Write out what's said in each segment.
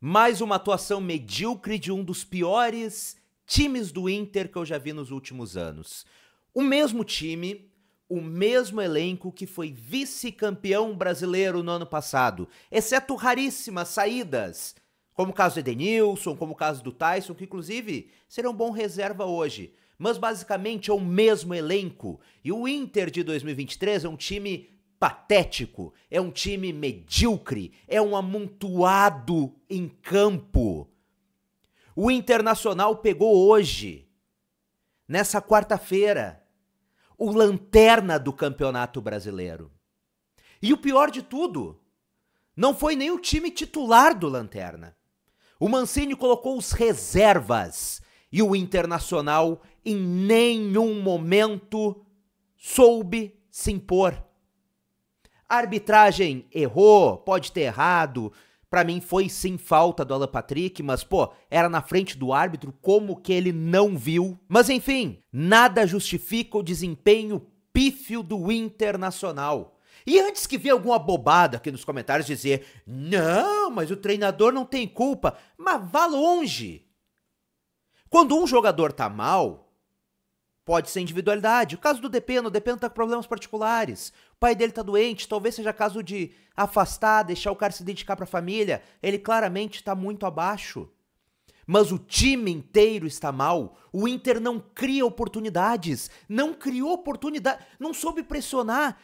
Mais uma atuação medíocre de um dos piores times do Inter que eu já vi nos últimos anos. O mesmo time, o mesmo elenco que foi vice-campeão brasileiro no ano passado, exceto raríssimas saídas, como o caso do Edenilson, como o caso do Tyson, que inclusive serão um bom reserva hoje. Mas basicamente é o mesmo elenco. E o Inter de 2023 é um time patético, é um time medíocre, é um amontoado em campo. O Internacional pegou hoje, nessa quarta-feira, o lanterna do Campeonato Brasileiro. E o pior de tudo, não foi nem o time titular do lanterna. O Mancini colocou os reservas e o Internacional em nenhum momento soube se impor. A arbitragem errou, pode ter errado. Para mim foi sem falta do Alan Patrick, mas pô, era na frente do árbitro, como que ele não viu? Mas enfim, nada justifica o desempenho pífio do Internacional. E antes que venha alguma bobada aqui nos comentários dizer: não, mas o treinador não tem culpa, mas vá longe. Quando um jogador tá mal, Pode ser individualidade. O caso do Depeno, o Depeno tá com problemas particulares. O pai dele tá doente, talvez seja caso de afastar, deixar o cara se dedicar para a família. Ele claramente tá muito abaixo. Mas o time inteiro está mal. O Inter não cria oportunidades, não criou oportunidade, não soube pressionar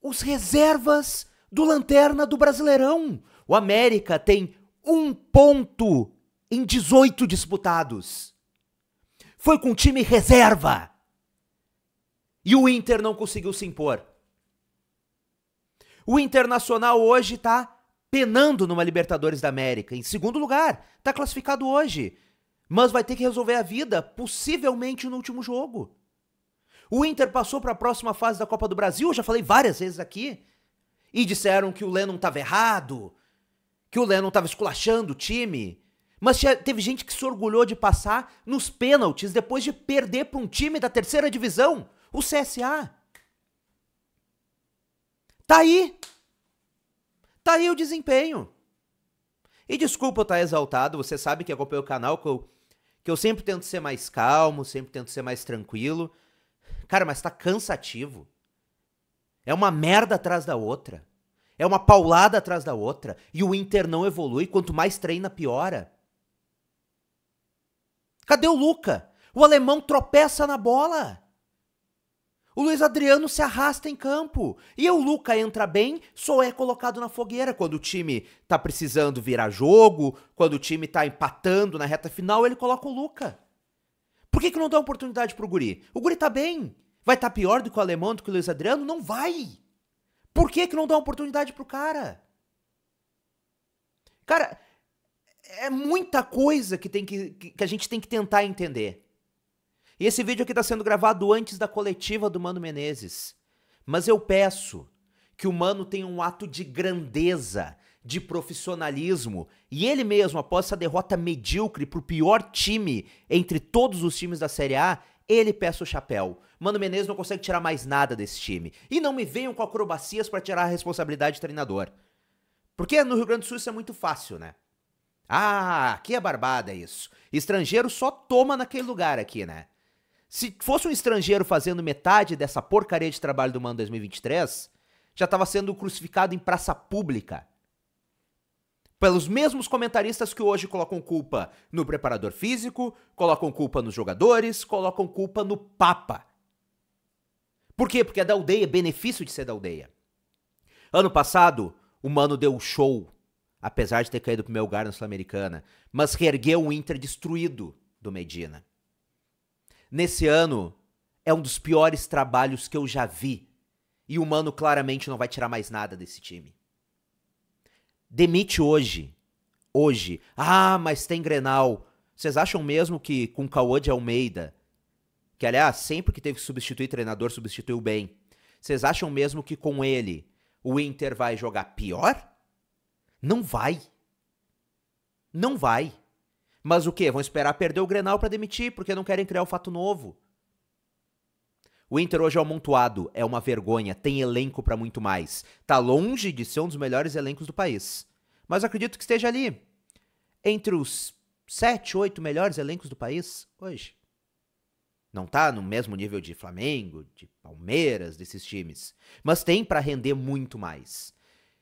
os reservas do Lanterna do Brasileirão. O América tem um ponto em 18 disputados. Foi com o time reserva e o Inter não conseguiu se impor. O Internacional hoje está penando numa Libertadores da América, em segundo lugar, está classificado hoje, mas vai ter que resolver a vida, possivelmente no último jogo. O Inter passou para a próxima fase da Copa do Brasil, eu já falei várias vezes aqui, e disseram que o Lennon estava errado, que o Lennon estava esculachando o time, mas teve gente que se orgulhou de passar nos pênaltis depois de perder para um time da terceira divisão. O CSA. Tá aí. Tá aí o desempenho. E desculpa eu estar tá exaltado, você sabe que acompanha o canal que eu, que eu sempre tento ser mais calmo, sempre tento ser mais tranquilo. Cara, mas tá cansativo. É uma merda atrás da outra. É uma paulada atrás da outra. E o Inter não evolui. Quanto mais treina, piora. Cadê o Luca? O alemão tropeça na bola. O Luiz Adriano se arrasta em campo. E o Luca entra bem, só é colocado na fogueira. Quando o time tá precisando virar jogo, quando o time tá empatando na reta final, ele coloca o Luca. Por que, que não dá oportunidade pro Guri? O Guri tá bem. Vai estar tá pior do que o Alemão, do que o Luiz Adriano? Não vai. Por que, que não dá oportunidade pro cara? Cara, é muita coisa que, tem que, que a gente tem que tentar entender. E esse vídeo aqui está sendo gravado antes da coletiva do Mano Menezes. Mas eu peço que o Mano tenha um ato de grandeza, de profissionalismo. E ele mesmo, após essa derrota medíocre para o pior time entre todos os times da Série A, ele peça o chapéu. Mano Menezes não consegue tirar mais nada desse time. E não me venham com acrobacias para tirar a responsabilidade de treinador. Porque no Rio Grande do Sul isso é muito fácil, né? Ah, que é barbada isso. Estrangeiro só toma naquele lugar aqui, né? Se fosse um estrangeiro fazendo metade dessa porcaria de trabalho do Mano 2023, já estava sendo crucificado em praça pública. Pelos mesmos comentaristas que hoje colocam culpa no preparador físico, colocam culpa nos jogadores, colocam culpa no Papa. Por quê? Porque é da aldeia, é benefício de ser da aldeia. Ano passado, o Mano deu um show, apesar de ter caído pro meu lugar na Sul-Americana, mas reergueu um Inter destruído do Medina. Nesse ano, é um dos piores trabalhos que eu já vi. E o Mano claramente não vai tirar mais nada desse time. Demite hoje. Hoje. Ah, mas tem Grenal. Vocês acham mesmo que com Cauã de Almeida, que aliás, sempre que teve que substituir treinador, substituiu bem. Vocês acham mesmo que com ele o Inter vai jogar pior? Não vai. Não vai. Mas o quê? Vão esperar perder o Grenal para demitir, porque não querem criar o um fato novo. O Inter hoje é amontoado, é uma vergonha, tem elenco para muito mais. Tá longe de ser um dos melhores elencos do país. Mas acredito que esteja ali, entre os sete, oito melhores elencos do país hoje. Não tá no mesmo nível de Flamengo, de Palmeiras, desses times, mas tem para render muito mais.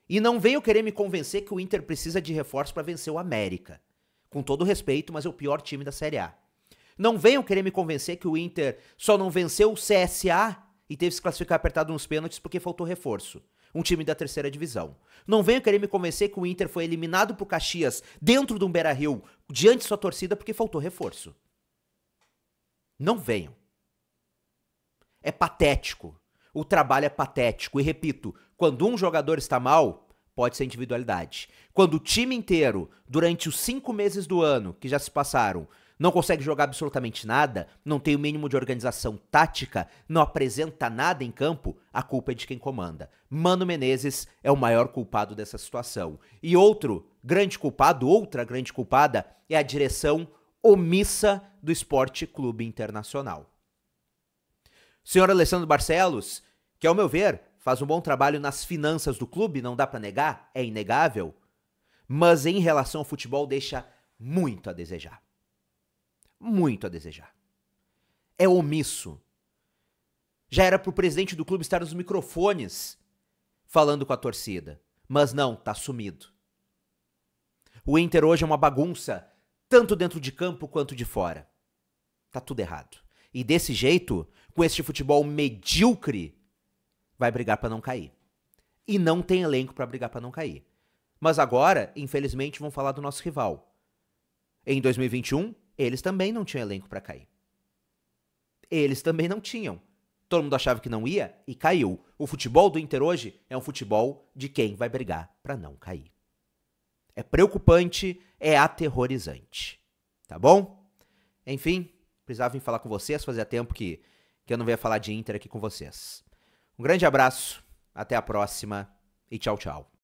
E não venho querer me convencer que o Inter precisa de reforço para vencer o América com todo respeito, mas é o pior time da Série A. Não venham querer me convencer que o Inter só não venceu o CSA e teve que se classificar apertado nos pênaltis porque faltou reforço. Um time da terceira divisão. Não venham querer me convencer que o Inter foi eliminado pro Caxias dentro do Beira Rio, diante de sua torcida, porque faltou reforço. Não venham. É patético. O trabalho é patético. E repito, quando um jogador está mal, pode ser individualidade. Quando o time inteiro, durante os cinco meses do ano que já se passaram, não consegue jogar absolutamente nada, não tem o mínimo de organização tática, não apresenta nada em campo, a culpa é de quem comanda. Mano Menezes é o maior culpado dessa situação. E outro grande culpado, outra grande culpada, é a direção omissa do Esporte Clube Internacional. Senhor Alessandro Barcelos, que ao meu ver faz um bom trabalho nas finanças do clube, não dá para negar, é inegável, mas em relação ao futebol deixa muito a desejar. Muito a desejar. É omisso. Já era pro presidente do clube estar nos microfones falando com a torcida, mas não, tá sumido. O Inter hoje é uma bagunça, tanto dentro de campo quanto de fora. Tá tudo errado. E desse jeito, com este futebol medíocre, vai brigar para não cair. E não tem elenco para brigar para não cair. Mas agora, infelizmente, vão falar do nosso rival. Em 2021, eles também não tinham elenco para cair. Eles também não tinham. Todo mundo achava que não ia e caiu. O futebol do Inter hoje é um futebol de quem vai brigar para não cair. É preocupante, é aterrorizante. Tá bom? Enfim, precisava vir falar com vocês, fazia tempo que, que eu não ia falar de Inter aqui com vocês. Um grande abraço, até a próxima e tchau, tchau.